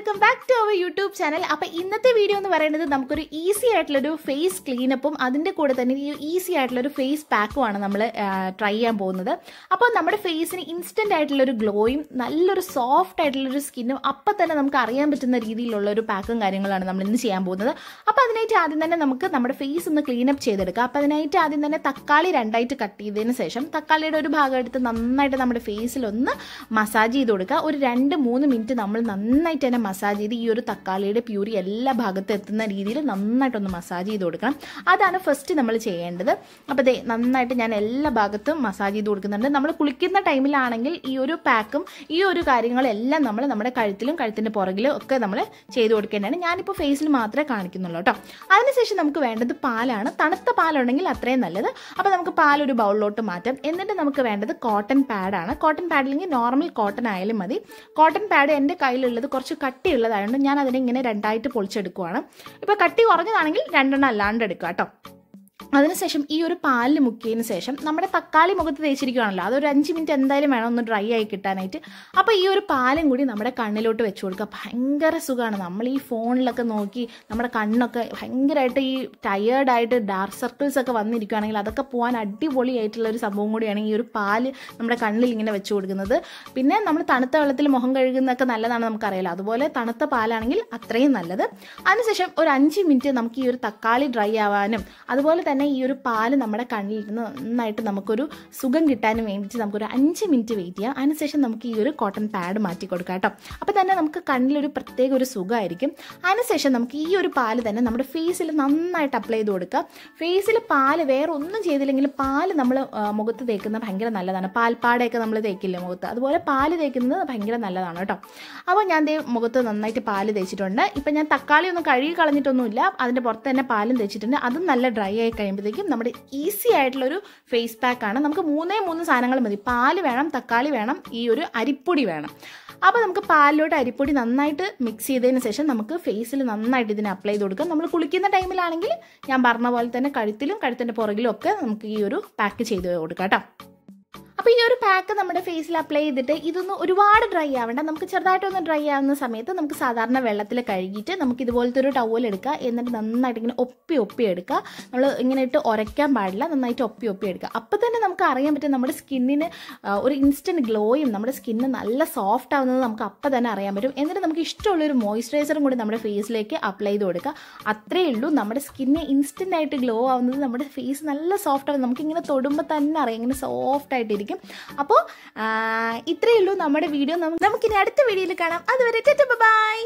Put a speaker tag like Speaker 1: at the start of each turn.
Speaker 1: welcome back to our YouTube channel അപ്പോൾ ഇന്നത്തെ video എന്ന് പറയുന്നത് നമുക്കൊരു ഈസി ആയിട്ടുള്ളൊരു ഫേസ് ക്ലീനപ്പും അതിൻ്റെ കൂടെ തന്നെ ഈ ഈസി ആയിട്ടുള്ളൊരു ഫേസ് പാക്കുമാണ് നമ്മൾ ട്രൈ ചെയ്യാൻ പോകുന്നത് അപ്പോൾ നമ്മുടെ ഫേസിന് ഇൻസ്റ്റൻ്റ് ആയിട്ടുള്ളൊരു ഗ്ലോയും നല്ലൊരു സോഫ്റ്റ് ആയിട്ടുള്ളൊരു സ്കിന്നും അപ്പം തന്നെ നമുക്ക് അറിയാൻ പറ്റുന്ന രീതിയിലുള്ള ഒരു പാക്കും കാര്യങ്ങളാണ് നമ്മൾ ഇന്ന് ചെയ്യാൻ പോകുന്നത് അപ്പോൾ അതിനായിട്ട് ആദ്യം തന്നെ നമുക്ക് നമ്മുടെ ഫേസ് ഒന്ന് ക്ലീനപ്പ് ചെയ്തെടുക്കാം അപ്പോൾ അതിനായിട്ട് ആദ്യം തന്നെ തക്കാളി രണ്ടായിട്ട് കട്ട് ചെയ്തതിന് ശേഷം തക്കാളിയുടെ ഒരു ഭാഗം എടുത്ത് നന്നായിട്ട് നമ്മുടെ ഫേസിലൊന്ന് മസാജ് ചെയ്ത് കൊടുക്കുക ഒരു രണ്ട് മൂന്ന് മിനിറ്റ് നമ്മൾ നന്നായിട്ട് തന്നെ മസാജ് ചെയ്ത് ഈ ഒരു തക്കാളിയുടെ പ്യൂരി എല്ലാ ഭാഗത്തും എത്തുന്ന രീതിയിൽ നന്നായിട്ടൊന്ന് മസാജ് ചെയ്ത് കൊടുക്കണം അതാണ് ഫസ്റ്റ് നമ്മൾ ചെയ്യേണ്ടത് അപ്പോൾ ദേ നന്നായിട്ട് ഞാൻ എല്ലാ ഭാഗത്തും മസാജ് ചെയ്ത് കൊടുക്കുന്നുണ്ട് നമ്മൾ കുളിക്കുന്ന ടൈമിലാണെങ്കിൽ ഈ ഒരു പാക്കും ഈ ഒരു കാര്യങ്ങളെല്ലാം നമ്മൾ നമ്മുടെ കഴുത്തിലും കഴുത്തിൻ്റെ പുറകിലും ഒക്കെ നമ്മൾ ചെയ്ത് കൊടുക്കേണ്ടതാണ് ഞാനിപ്പോൾ ഫേസിൽ മാത്രമേ കാണിക്കുന്നുള്ളൂ കേട്ടോ അതിനുശേഷം നമുക്ക് വേണ്ടത് പാലാണ് തണുത്ത പാലുണ്ടെങ്കിൽ അത്രയും നല്ലത് അപ്പോൾ നമുക്ക് പാലൊരു ബൗളിലോട്ട് മാറ്റാം എന്നിട്ട് നമുക്ക് വേണ്ടത് കോട്ടൺ പാഡാണ് കോട്ടൺ പാഡില്ലെങ്കിൽ നോർമൽ കോട്ടൺ ആയാലും മതി കോട്ടൺ പാഡ് എൻ്റെ കയ്യിലുള്ളത് കുറച്ച് കട്ടിയുള്ളതായതുകൊണ്ട് ഞാൻ അതിനെ ഇങ്ങനെ രണ്ടായിട്ട് പൊളിച്ചെടുക്കുവാണ് ഇപ്പോൾ കട്ടി കുറഞ്ഞതാണെങ്കിൽ രണ്ടെണ്ണം അല്ലാണ്ട് എടുക്കുക കേട്ടോ അതിനുശേഷം ഈ ഒരു പാലിൽ മുക്കിയതിന് ശേഷം നമ്മുടെ തക്കാളി മുഖത്ത് തേച്ചിരിക്കുകയാണല്ലോ അതൊരു അഞ്ച് മിനിറ്റ് എന്തായാലും വേണം ഒന്ന് ഡ്രൈ ആയി കിട്ടാനായിട്ട് അപ്പോൾ ഈ ഒരു പാലും കൂടി നമ്മുടെ കണ്ണിലോട്ട് വെച്ച് കൊടുക്കുക ഭയങ്കര സുഖമാണ് നമ്മൾ ഈ ഫോണിലൊക്കെ നോക്കി നമ്മുടെ കണ്ണൊക്കെ ഭയങ്കരമായിട്ട് ഈ ടയേർഡായിട്ട് ഡാർക്ക് സർക്കിൾസ് ഒക്കെ വന്നിരിക്കുകയാണെങ്കിൽ അതൊക്കെ പോകാൻ അടിപൊളിയായിട്ടുള്ള ഒരു സംഭവം കൂടിയാണ് ഈ ഒരു പാല് നമ്മുടെ കണ്ണിൽ ഇങ്ങനെ വെച്ച് കൊടുക്കുന്നത് പിന്നെ നമ്മൾ തണുത്ത വെള്ളത്തിൽ മുഖം കഴുകുന്നതൊക്കെ നല്ലതാണ് നമുക്കറിയാലോ അതുപോലെ തണുത്ത പാലാണെങ്കിൽ അത്രയും നല്ലത് അതിനുശേഷം ഒരു അഞ്ച് മിനിറ്റ് നമുക്ക് ഈ ഒരു തക്കാളി ഡ്രൈ ആവാനും അതുപോലെ തന്നെ തന്നെ ഈ ഒരു പാല് നമ്മുടെ കണ്ണിൽ നന്നായിട്ട് നമുക്കൊരു സുഖം കിട്ടാനും വേണ്ടിയിട്ട് നമുക്കൊരു അഞ്ച് മിനിറ്റ് വെയിറ്റ് ചെയ്യാം അതിനുശേഷം നമുക്ക് ഈ ഒരു കോട്ടൺ പാഡ് മാറ്റി കൊടുക്കാം കേട്ടോ അപ്പോൾ തന്നെ നമുക്ക് കണ്ണിലൊരു പ്രത്യേക ഒരു സുഖമായിരിക്കും അതിനുശേഷം നമുക്ക് ഈ ഒരു പാല് തന്നെ നമ്മുടെ ഫേസിൽ നന്നായിട്ട് അപ്ലൈ ചെയ്ത് കൊടുക്കുക ഫേസിൽ പാല് വേറെ ഒന്നും ചെയ്തില്ലെങ്കിലും പാല് നമ്മൾ മുഖത്ത് തേക്കുന്ന ഭയങ്കര നല്ലതാണ് പാൽപ്പാടയൊക്കെ നമ്മൾ തേക്കില്ലേ മുഖത്ത് അതുപോലെ പാല് തേക്കുന്നത് ഭയങ്കര നല്ലതാണ് കേട്ടോ അപ്പോൾ ഞാൻ ദേ മുഖത്ത് നന്നായിട്ട് പാല് തേച്ചിട്ടുണ്ട് ഇപ്പം ഞാൻ തക്കാളി ഒന്നും കഴുകി കളഞ്ഞിട്ടൊന്നുമില്ല അതിൻ്റെ പുറത്ത് തന്നെ പാലും തേച്ചിട്ടുണ്ട് അതും നല്ല ഡ്രൈ ആയി കഴിഞ്ഞാൽ കഴിയുമ്പോഴത്തേക്കും നമ്മുടെ ഈസി ആയിട്ടുള്ളൊരു ഫേസ് പാക്കാണ് നമുക്ക് മൂന്നേ മൂന്ന് സാധനങ്ങൾ മതി പാല് വേണം തക്കാളി വേണം ഈ ഒരു അരിപ്പൊടി വേണം അപ്പോൾ നമുക്ക് പാലിലോട്ട് അരിപ്പൊടി നന്നായിട്ട് മിക്സ് ചെയ്തതിന് ശേഷം നമുക്ക് ഫേസിൽ നന്നായിട്ട് ഇതിനെ അപ്ലൈ ചെയ്ത് കൊടുക്കാം നമ്മൾ കുളിക്കുന്ന ടൈമിലാണെങ്കിൽ ഞാൻ പറഞ്ഞ പോലെ തന്നെ കഴുത്തിലും കഴുത്തിൻ്റെ പുറകിലും ഒക്കെ നമുക്ക് ഈ ഒരു പാക്ക് ചെയ്ത് കൊടുക്കാം കേട്ടോ അപ്പോൾ ഈ ഒരു പാക്ക് നമ്മുടെ ഫേസിൽ അപ്ലൈ ചെയ്തിട്ട് ഇതൊന്ന് ഒരുപാട് ഡ്രൈ ആവേണ്ട നമുക്ക് ചെറുതായിട്ടൊന്ന് ഡ്രൈ ആവുന്ന സമയത്ത് നമുക്ക് സാധാരണ വെള്ളത്തിൽ കഴുകിയിട്ട് നമുക്ക് ഇതുപോലത്തെ ഒരു ടവൽ എടുക്കുക എന്നിട്ട് നന്നായിട്ട് ഇങ്ങനെ ഒപ്പി ഒപ്പി എടുക്കുക നമ്മൾ ഇങ്ങനെ ഇട്ട് ഉരയ്ക്കാൻ പാടില്ല നന്നായിട്ട് ഒപ്പി ഒപ്പി എടുക്കുക അപ്പോൾ തന്നെ നമുക്ക് അറിയാൻ പറ്റും നമ്മുടെ സ്കിന്നിന് ഒരു ഇൻസ്റ്റൻറ്റ് ഗ്ലോയും നമ്മുടെ സ്കിന്ന് നല്ല സോഫ്റ്റ് ആവുന്നത് നമുക്ക് അപ്പോൾ തന്നെ അറിയാൻ പറ്റും എന്നിട്ട് നമുക്ക് ഇഷ്ടമുള്ളൊരു മോയ്സ്ചറൈസറും കൂടി നമ്മുടെ ഫേസിലേക്ക് അപ്ലൈ ചെയ്ത് കൊടുക്കുക അത്രയേ ഉള്ളൂ നമ്മുടെ സ്കിന്നെ ഇൻസ്റ്റൻ്റ് ആയിട്ട് ഗ്ലോ ആവുന്നത് നമ്മുടെ ഫേസ് നല്ല സോഫ്റ്റ് ആവുന്നത് നമുക്കിങ്ങനെ തൊടുമ്പോൾ തന്നെ അറിയാം ഇങ്ങനെ സോഫ്റ്റ് ആയിട്ടിരിക്കും ആയിരിക്കും അപ്പോൾ ഇത്രയേ ഉള്ളൂ നമ്മുടെ വീഡിയോ നമുക്ക് നമുക്കിനി അടുത്ത വീഡിയോയിൽ കാണാം അതുവരെ ബൈ